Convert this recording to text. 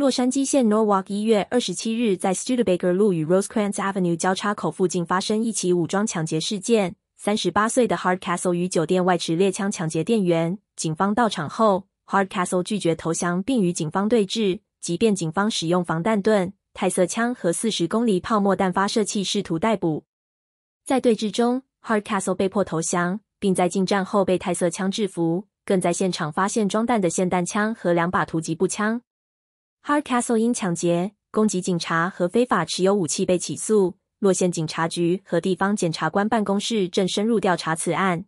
洛杉矶县 Norwalk 一月二十七日，在 Studebaker 路与 Rosecrans Avenue 交叉口附近发生一起武装抢劫事件。三十八岁的 Hardcastle 与酒店外持猎枪抢劫店员。警方到场后，Hardcastle 拒绝投降，并与警方对峙。即便警方使用防弹盾、泰瑟枪和四十公里泡沫弹发射器试图逮捕，在对峙中，Hardcastle 被迫投降，并在进站后被泰瑟枪制服。更在现场发现装弹的霰弹枪和两把突击步枪。Hardcastle 因抢劫、攻击警察和非法持有武器被起诉，洛县警察局和地方检察官办公室正深入调查此案。